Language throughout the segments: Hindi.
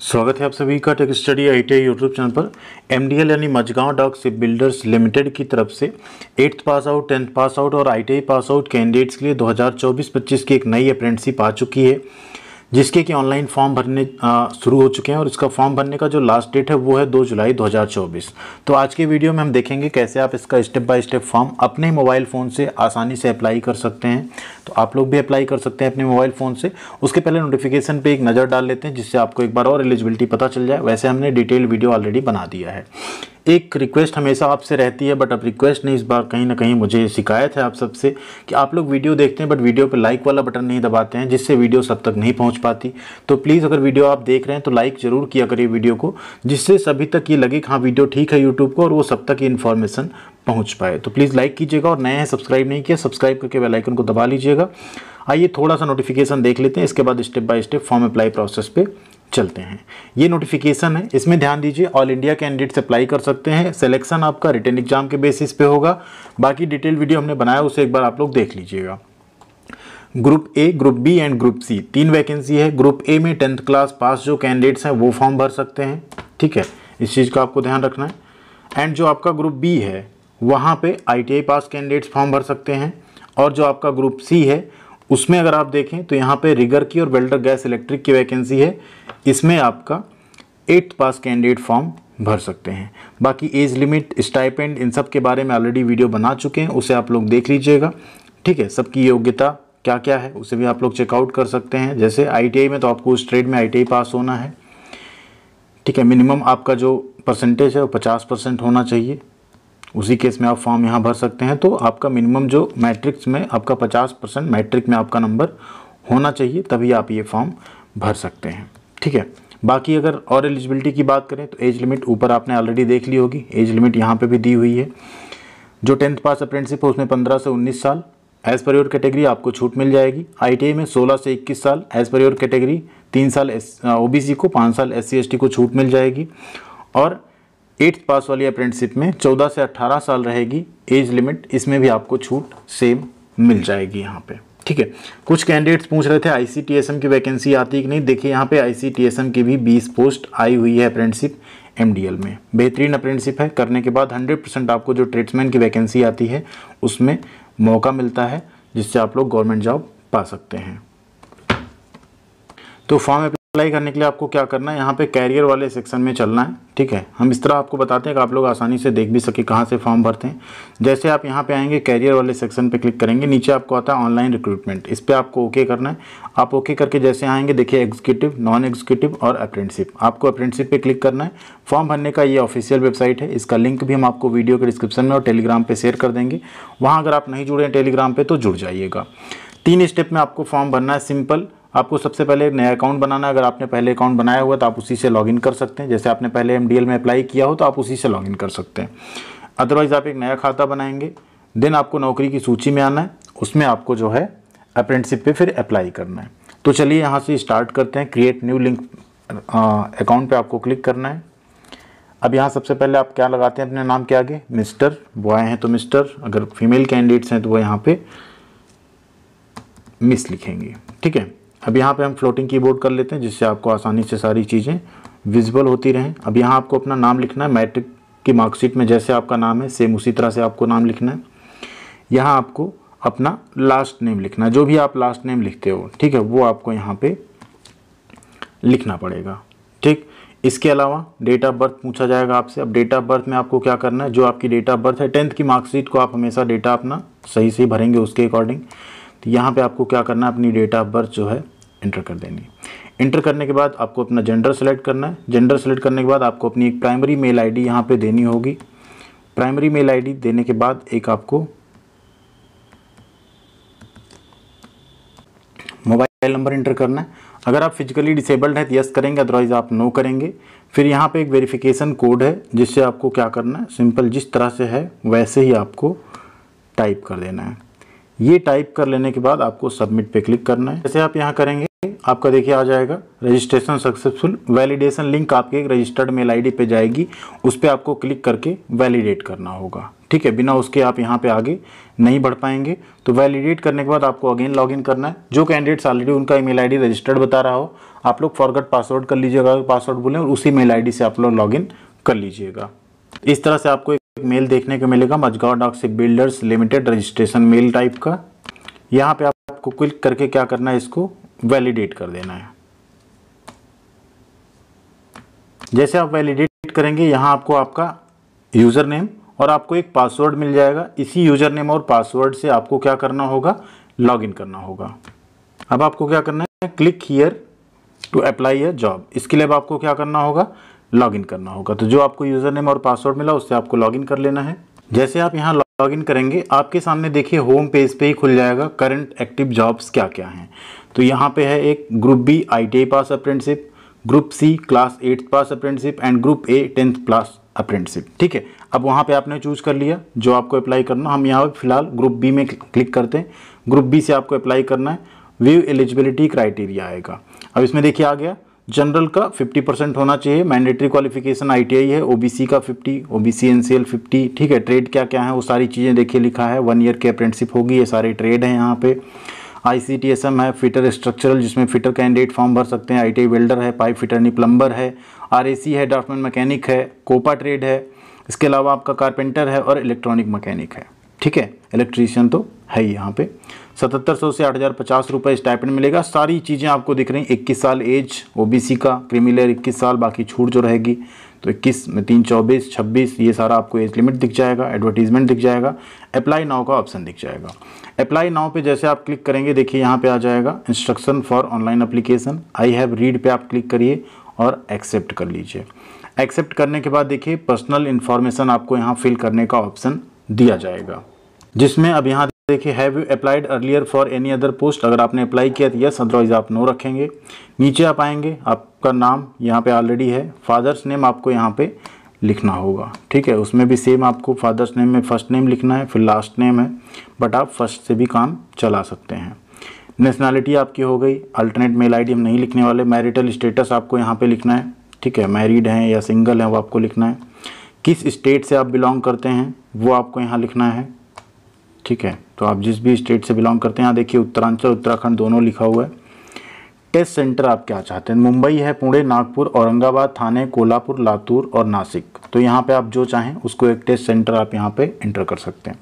स्वागत है आप सभी का Tech Study I T YouTube channel पर एम यानी Mazagon dock ship builders limited की तरफ से eighth pass out tenth pass out और आई पास आउट कैंडिडेट्स के लिए 2024-25 की एक नई अप्रेंटशिप आ चुकी है जिसके कि ऑनलाइन फॉर्म भरने शुरू हो चुके हैं और इसका फॉर्म भरने का जो लास्ट डेट है वो है दो जुलाई 2024 तो आज के वीडियो में हम देखेंगे कैसे आप इसका स्टेप बाय स्टेप फॉर्म अपने मोबाइल फ़ोन से आसानी से अप्लाई कर सकते हैं तो आप लोग भी अप्लाई कर सकते हैं अपने मोबाइल फ़ोन से उसके पहले नोटिफिकेशन पर एक नज़र डाल लेते हैं जिससे आपको एक बार और एलिजिबिलिटी पता चल जाए वैसे हमने डिटेल वीडियो ऑलरेडी बना दिया है एक रिक्वेस्ट हमेशा आपसे रहती है बट अब रिक्वेस्ट नहीं इस बार कहीं ना कहीं मुझे शिकायत है आप सबसे कि आप लोग वीडियो देखते हैं बट वीडियो पर लाइक वाला बटन नहीं दबाते हैं जिससे वीडियो सब तक नहीं पहुँच पाती तो प्लीज़ अगर वीडियो आप देख रहे हैं तो लाइक ज़रूर किया करिए वीडियो को जिससे सभी तक ये लगे कि हाँ वीडियो ठीक है यूट्यूब को और वो सब तक ये इन्फॉर्मेशन पहुँच पाए तो प्लीज़ लाइक कीजिएगा और नए हैं सब्सक्राइब नहीं किया सब्सक्राइब करके बेलाइकन को दबा लीजिएगा आइए थोड़ा सा नोटिफिकेशन देख लेते हैं इसके बाद step by step form apply process पे चलते हैं ये नोटिफिकेशन है इसमें ध्यान दीजिए ऑल इंडिया कैंडिडेट्स अप्लाई कर सकते हैं सिलेक्शन आपका रिटर्न एग्जाम के बेसिस पे होगा बाकी डिटेल वीडियो हमने बनाया उसे एक बार आप लोग देख लीजिएगा group A group B and group C तीन वैकेंसी है ग्रुप ए में टेंथ क्लास पास जो कैंडिडेट्स हैं वो फॉर्म भर सकते हैं ठीक है इस चीज़ का आपको ध्यान रखना है एंड जो आपका ग्रुप बी है वहाँ पे आईटीआई पास कैंडिडेट्स फॉर्म भर सकते हैं और जो आपका ग्रुप सी है उसमें अगर आप देखें तो यहाँ पे रिगर की और वेल्डर गैस इलेक्ट्रिक की वैकेंसी है इसमें आपका एट्थ पास कैंडिडेट फॉर्म भर सकते हैं बाकी एज लिमिट स्टाइपेंड इन सब के बारे में ऑलरेडी वीडियो बना चुके हैं उसे आप लोग देख लीजिएगा ठीक है सबकी योग्यता क्या क्या है उसे भी आप लोग चेकआउट कर सकते हैं जैसे आई में तो आपको उस ट्रेड में आई पास होना है ठीक है मिनिमम आपका जो परसेंटेज है वो पचास परसेंट होना चाहिए उसी केस में आप फॉर्म यहाँ भर सकते हैं तो आपका मिनिमम जो मैट्रिक्स में आपका 50 परसेंट मैट्रिक में आपका नंबर होना चाहिए तभी आप ये फॉर्म भर सकते हैं ठीक है बाकी अगर और एलिजिबिलिटी की बात करें तो एज लिमिट ऊपर आपने ऑलरेडी देख ली होगी एज लिमिट यहाँ पे भी दी हुई है जो टेंथ पास अप्रेंटिसिप है उसमें पंद्रह से उन्नीस साल एज पर योर कैटेगरी आपको छूट मिल जाएगी आई में सोलह से इक्कीस साल एज पर योर कैटेगरी तीन साल एस ओ को पाँच साल एस सी को छूट मिल जाएगी और एट्थ पास वाली अप्रेंटिसिप में 14 से 18 साल रहेगी एज लिमिट इसमें भी आपको छूट सेम मिल जाएगी यहाँ पे ठीक है कुछ कैंडिडेट्स पूछ रहे थे आई की वैकेंसी आती कि नहीं देखिए यहाँ पे आई की भी 20 पोस्ट आई हुई है अप्रेंटिसिप एम में बेहतरीन अप्रेंटिसिप है करने के बाद 100 परसेंट आपको जो ट्रेड्समैन की वैकेंसी आती है उसमें मौका मिलता है जिससे आप लोग गवर्नमेंट जॉब पा सकते हैं तो फॉर्म अप्लाई करने के लिए आपको क्या करना है यहाँ पे कैरियर वाले सेक्शन में चलना है ठीक है हम इस तरह आपको बताते हैं कि आप लोग आसानी से देख भी सके कहाँ से फॉर्म भरते हैं जैसे आप यहाँ पे आएंगे कैरियर वाले सेक्शन पे क्लिक करेंगे नीचे आपको आता है ऑनलाइन रिक्रूटमेंट इस पर आपको ओके करना है आप ओके करके जैसे आएंगे देखिए एग्जीक्यूटिव नॉन एग्जीक्यूटिव और अप्रेंटशिप आपको अप्रेंटशिप पर क्लिक करना है फॉर्म भरने का ये ऑफिशियल वेबसाइट है इसका लिंक भी हम आपको वीडियो के डिस्क्रिप्शन में और टेलीग्राम पर शेयर कर देंगे वहाँ अगर आप नहीं जुड़े हैं टेलीग्राम पर तो जुड़ जाइएगा तीन स्टेप में आपको फॉर्म भरना है सिंपल आपको सबसे पहले एक नया अकाउंट बनाना अगर आपने पहले अकाउंट बनाया हुआ तो आप उसी से लॉगिन कर सकते हैं जैसे आपने पहले एम में अप्लाई किया हो तो आप उसी से लॉगिन कर सकते हैं अदरवाइज़ आप एक नया खाता बनाएंगे देन आपको नौकरी की सूची में आना है उसमें आपको जो है अप्रेंटिसिप पे फिर अप्लाई करना है तो चलिए यहाँ से स्टार्ट करते हैं क्रिएट न्यू लिंक अकाउंट पे आपको क्लिक करना है अब यहाँ सबसे पहले आप क्या लगाते हैं अपने नाम के आगे मिस्टर बॉय हैं तो मिस्टर अगर फीमेल कैंडिडेट्स हैं तो वो यहाँ पे मिस लिखेंगे ठीक है अब यहाँ पे हम फ्लोटिंग कीबोर्ड कर लेते हैं जिससे आपको आसानी से सारी चीज़ें विजिबल होती रहें अब यहाँ आपको अपना नाम लिखना है मैट्रिक की मार्कशीट में जैसे आपका नाम है सेम उसी तरह से आपको नाम लिखना है यहाँ आपको अपना लास्ट नेम लिखना है जो भी आप लास्ट नेम लिखते हो ठीक है वो आपको यहाँ पर लिखना पड़ेगा ठीक इसके अलावा डेट ऑफ बर्थ पूछा जाएगा आपसे अब डेट ऑफ बर्थ में आपको क्या करना है जो आपकी डेट ऑफ बर्थ है टेंथ की मार्कशीट को आप हमेशा डेटा अपना सही से भरेंगे उसके अकॉर्डिंग तो यहाँ पे आपको क्या करना है अपनी डेट ऑफ बर्थ जो है इंटर कर देनी इंटर करने के बाद आपको अपना जेंडर सेलेक्ट करना है जेंडर सेलेक्ट करने के बाद आपको अपनी एक प्राइमरी मेल आईडी यहाँ पे देनी होगी प्राइमरी मेल आईडी देने के बाद एक आपको मोबाइल नंबर इंटर करना है अगर आप फिजिकली डिसेबल्ड है तो यस करेंगे अदरवाइज आप नो करेंगे फिर यहाँ पे एक वेरिफिकेशन कोड है जिससे आपको क्या करना है सिंपल जिस तरह से है वैसे ही आपको टाइप कर देना है ये टाइप कर लेने के बाद आपको सबमिट पे क्लिक करना है जैसे आप यहाँ करेंगे आपका देखिए आ जाएगा रजिस्ट्रेशन सक्सेसफुल वैलिडेशन लिंक आपके एक रजिस्टर्ड मेल आईडी पे जाएगी उस पर आपको क्लिक करके वैलिडेट करना होगा ठीक है बिना उसके आप यहाँ पे आगे नहीं बढ़ पाएंगे तो वैलिडेट करने के बाद आपको अगेन लॉगिन करना है जो कैंडिडेट्स ऑलरेडी उनका ईमेल आईडी रजिस्टर्ड बता रहा हो आप लोग फॉरगट पासवर्ड कर लीजिएगा पासवर्ड बोलें और उसी मेल आईडी से आप लोग लॉगिन कर लीजिएगा इस तरह से आपको एक मेल देखने को मिलेगा मजगाव डॉक से builders limited registration mail type का यहाँ पे आपको क्लिक करके क्या करना है इसको वैलिडेट कर देना है जैसे आप वैलिडेट करेंगे यहाँ आपको आपका यूज़र नेम और आपको एक पासवर्ड मिल जाएगा इसी यूज़र नेम और पासवर्ड से आपको क्या करना होगा लॉगिन करना होगा अब आपको क्या करना है click here to apply a job इसके लिए अब आपको क्या करना होगा लॉगिन करना होगा तो जो आपको यूज़र नेम और पासवर्ड मिला उससे आपको लॉगिन कर लेना है जैसे आप यहाँ लॉग इन करेंगे आपके सामने देखिए होम पेज पे ही खुल जाएगा करंट एक्टिव जॉब्स क्या क्या हैं तो यहाँ पे है एक group B I pass apprenticeship group C class eighth pass apprenticeship and group A tenth plus apprenticeship ठीक है अब वहाँ पे आपने चूज़ कर लिया जो आपको अप्लाई करना हम यहाँ पर फिलहाल ग्रुप बी में क्लिक करते हैं ग्रुप बी से आपको अप्लाई करना है व्यू एलिजिबिलिटी क्राइटेरिया आएगा अब इसमें देखिए आ गया जनरल का 50 परसेंट होना चाहिए मैंडेटरी क्वालिफिकेशन आईटीआई है ओबीसी का 50 ओबीसी एनसीएल 50 ठीक है ट्रेड क्या क्या है वो सारी चीज़ें देखिए लिखा है वन ईयर की अप्रेंटिसिप होगी ये सारे ट्रेड हैं यहाँ पे आईसीटीएसएम है फिटर स्ट्रक्चरल जिसमें फिटर कैंडिडेट फॉर्म भर सकते हैं आई वेल्डर है पाइप फिटर प्लम्बर है आर है ड्राफ्टमैन मैकेनिक है कोपा ट्रेड है इसके अलावा आपका कारपेंटर है और इलेक्ट्रॉनिक मैकेनिक है ठीक है इलेक्ट्रीशियन तो है ही यहाँ पे सतहत्तर सौ से आठ हज़ार पचास रुपये स्टाइपेंड मिलेगा सारी चीज़ें आपको दिख रही हैं इक्कीस साल एज ओबीसी का क्रिमिलेयर इक्कीस साल बाकी छूट जो रहेगी तो इक्कीस में तीन चौबीस छब्बीस ये सारा आपको एज लिमिट दिख जाएगा एडवर्टीजमेंट दिख जाएगा अप्लाई नाव का ऑप्शन दिख जाएगा अप्लाई नाव पे जैसे आप क्लिक करेंगे देखिए यहाँ पे आ जाएगा instruction for online application I have read पे आप क्लिक करिए और एक्सेप्ट कर लीजिए एक्सेप्ट करने के बाद देखिए पर्सनल इन्फॉर्मेशन आपको यहाँ फिल करने का ऑप्शन दिया जाएगा जिसमें अब यहाँ देखिए have you applied earlier for any other post अगर आपने अप्लाई किया तो यस अदरवाइज आप नो रखेंगे नीचे आप आएंगे आपका नाम यहाँ पे ऑलरेडी है फादर्स नेम आपको यहाँ पे लिखना होगा ठीक है उसमें भी सेम आपको फादर्स नेम में फर्स्ट नेम लिखना है फिर लास्ट नेम है बट आप फर्स्ट से भी काम चला सकते हैं नेशनैलिटी आपकी हो गई अल्टरनेट मेल आई हम नहीं लिखने वाले मैरिटल स्टेटस आपको यहाँ पर लिखना है ठीक है मैरिड हैं या सिंगल हैं वो आपको लिखना है किस स्टेट से आप बिलोंग करते हैं वो आपको यहाँ लिखना है ठीक है तो आप जिस भी स्टेट से बिलोंग करते हैं यहाँ देखिए उत्तरांचल उत्तराखंड दोनों लिखा हुआ है टेस्ट सेंटर आप क्या चाहते हैं मुंबई है पुणे नागपुर औरंगाबाद थाने कोल्हापुर लातूर और नासिक तो यहाँ पे आप जो चाहें उसको एक टेस्ट सेंटर आप यहाँ पे एंटर कर सकते हैं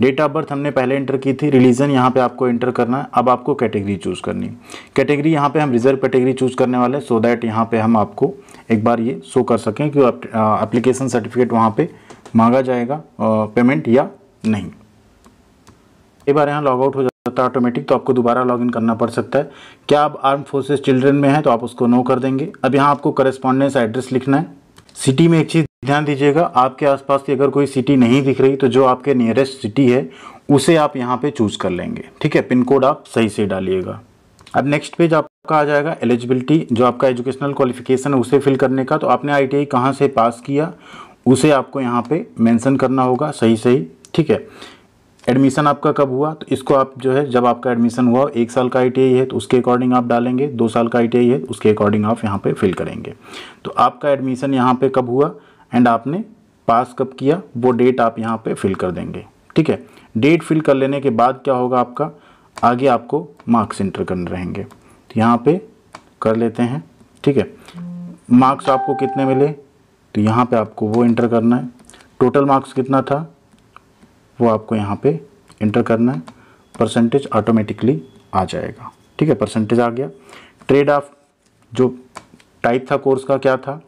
डेट ऑफ बर्थ हमने पहले इंटर की थी रिलीजन यहाँ पे आपको इंटर करना है अब आपको कैटेगरी चूज़ करनी कैटेगरी यहाँ पे हम रिजर्व कैटेगरी चूज़ करने वाले सो दैट यहाँ पे हम आपको एक बार ये शो कर सकें कि एप्लीकेशन सर्टिफिकेट वहाँ पे मांगा जाएगा पेमेंट या नहीं एक बार यहाँ लॉग आउट हो जाता है ऑटोमेटिक तो आपको दोबारा इन करना पड़ सकता है क्या आप आर्म फोर्सेज चिल्ड्रेन में हैं तो आप उसको नो कर देंगे अब यहाँ आपको करेस्पॉन्डेंस एड्रेस लिखना है सिटी में एक चीज़ ध्यान दीजिएगा आपके आसपास की अगर कोई सिटी नहीं दिख रही तो जो आपके नियरेस्ट सिटी है उसे आप यहाँ पे चूज़ कर लेंगे ठीक है पिन कोड आप सही से डालिएगा अब नेक्स्ट पेज आपका आ जाएगा एलिजिबिलिटी जो आपका एजुकेशनल क्वालिफिकेशन है उसे फिल करने का तो आपने आई टी कहाँ से पास किया उसे आपको यहाँ पे मैंशन करना होगा सही सही ठीक है एडमिशन आपका कब हुआ तो इसको आप जो है जब आपका एडमिशन हुआ एक साल का आई है तो उसके अकॉर्डिंग आप डालेंगे दो साल का आई है उसके अकॉर्डिंग आप यहाँ पर फिल करेंगे तो आपका एडमिशन यहाँ पर कब हुआ एंड आपने पास कब किया वो डेट आप यहाँ पे फिल कर देंगे ठीक है डेट फिल कर लेने के बाद क्या होगा आपका आगे आपको मार्क्स इंटर करने रहेंगे तो यहाँ पे कर लेते हैं ठीक है मार्क्स आपको कितने मिले तो यहाँ पे आपको वो इंटर करना है टोटल मार्क्स कितना था वो आपको यहाँ पे इंटर करना है परसेंटेज ऑटोमेटिकली आ जाएगा ठीक है परसेंटेज आ गया ट्रेड ऑफ जो टाइप था कोर्स का क्या था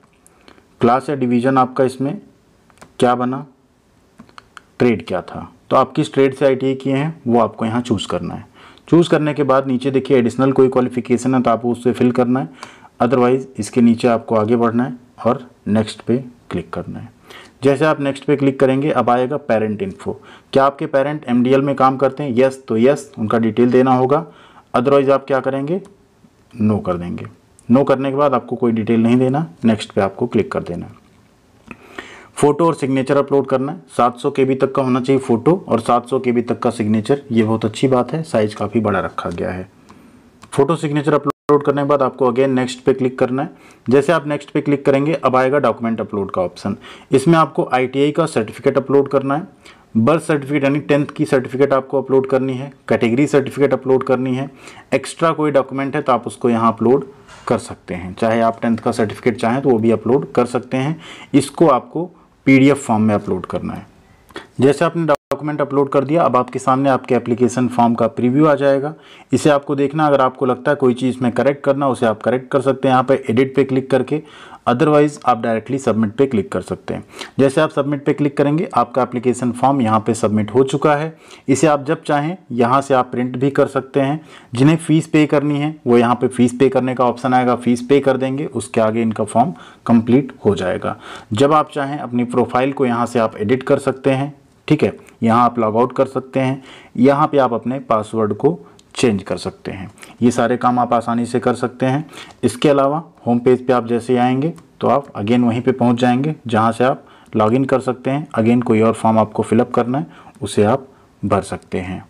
क्लास या डिवीज़न आपका इसमें क्या बना ट्रेड क्या था तो आप किस ट्रेड से आई e किए हैं वो आपको यहाँ चूज़ करना है चूज़ करने के बाद नीचे देखिए एडिशनल कोई क्वालिफिकेशन है तो आपको उससे फिल करना है अदरवाइज़ इसके नीचे आपको आगे बढ़ना है और नेक्स्ट पे क्लिक करना है जैसे आप नेक्स्ट पे क्लिक करेंगे अब आएगा पेरेंट इन्फो क्या आपके पेरेंट एम में काम करते हैं यस तो यस उनका डिटेल देना होगा अदरवाइज़ आप क्या करेंगे नो कर देंगे नो करने के बाद आपको कोई डिटेल नहीं देना नेक्स्ट पे आपको क्लिक कर देना फ़ोटो और सिग्नेचर अपलोड करना है सात सौ तक का होना चाहिए फ़ोटो और सात सौ तक का सिग्नेचर ये बहुत अच्छी बात है साइज़ काफ़ी बड़ा रखा गया है फ़ोटो सिग्नेचर अपलोड अपलोड करने के बाद आपको अगेन नेक्स्ट पे क्लिक करना है जैसे आप नेक्स्ट पे क्लिक करेंगे अब आएगा डॉक्यूमेंट अपलोड का ऑप्शन इसमें आपको आईटीआई का सर्टिफिकेट अपलोड करना है बर्थ सर्टिफिकेट यानी टेंथ की सर्टिफिकेट आपको अपलोड करनी है कैटेगरी सर्टिफिकेट अपलोड करनी है एक्स्ट्रा कोई डॉक्यूमेंट है तो आप उसको यहाँ अपलोड कर सकते हैं चाहे आप टेंथ का सर्टिफिकेट चाहें तो वो भी अपलोड कर सकते हैं इसको आपको पी फॉर्म में अपलोड करना है जैसे आपने डॉक्यूमेंट अपलोड कर दिया अब आपके सामने आपके एप्लीकेशन फॉर्म का प्रीव्यू आ जाएगा इसे आपको देखना अगर आपको लगता है कोई चीज़ में करेक्ट करना उसे आप करेक्ट कर सकते हैं यहाँ पर एडिट पे क्लिक करके अदरवाइज़ आप डायरेक्टली सबमिट पे क्लिक कर सकते हैं जैसे आप सबमिट पे क्लिक करेंगे आपका एप्लीकेशन फॉर्म यहाँ पे सबमिट हो चुका है इसे आप जब चाहें यहाँ से आप प्रिंट भी कर सकते हैं जिन्हें फ़ीस पे करनी है वो यहाँ पे फ़ीस पे करने का ऑप्शन आएगा फ़ीस पे कर देंगे उसके आगे इनका फॉर्म कंप्लीट हो जाएगा जब आप चाहें अपनी प्रोफाइल को यहाँ से आप एडिट कर सकते हैं ठीक है यहाँ आप लॉग आउट कर सकते हैं यहाँ पे आप अपने पासवर्ड को चेंज कर सकते हैं ये सारे काम आप आसानी से कर सकते हैं इसके अलावा होम पेज पे आप जैसे आएंगे तो आप अगेन वहीं पे पहुंच जाएंगे जहाँ से आप लॉगिन कर सकते हैं अगेन कोई और फॉर्म आपको फिलअप करना है उसे आप भर सकते हैं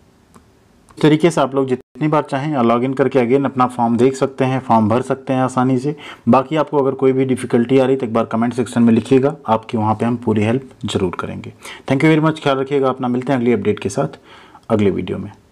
तरीके से आप लोग जितनी बार चाहें लॉग इन करके अगेन अपना फॉर्म देख सकते हैं फॉर्म भर सकते हैं आसानी से बाकी आपको अगर कोई भी डिफिकल्टी आ रही तो एक बार कमेंट सेक्शन में लिखिएगा आपकी वहाँ पे हम पूरी हेल्प जरूर करेंगे थैंक यू वेरी मच ख्याल रखिएगा अपना मिलते हैं अगली अपडेट के साथ अगले वीडियो में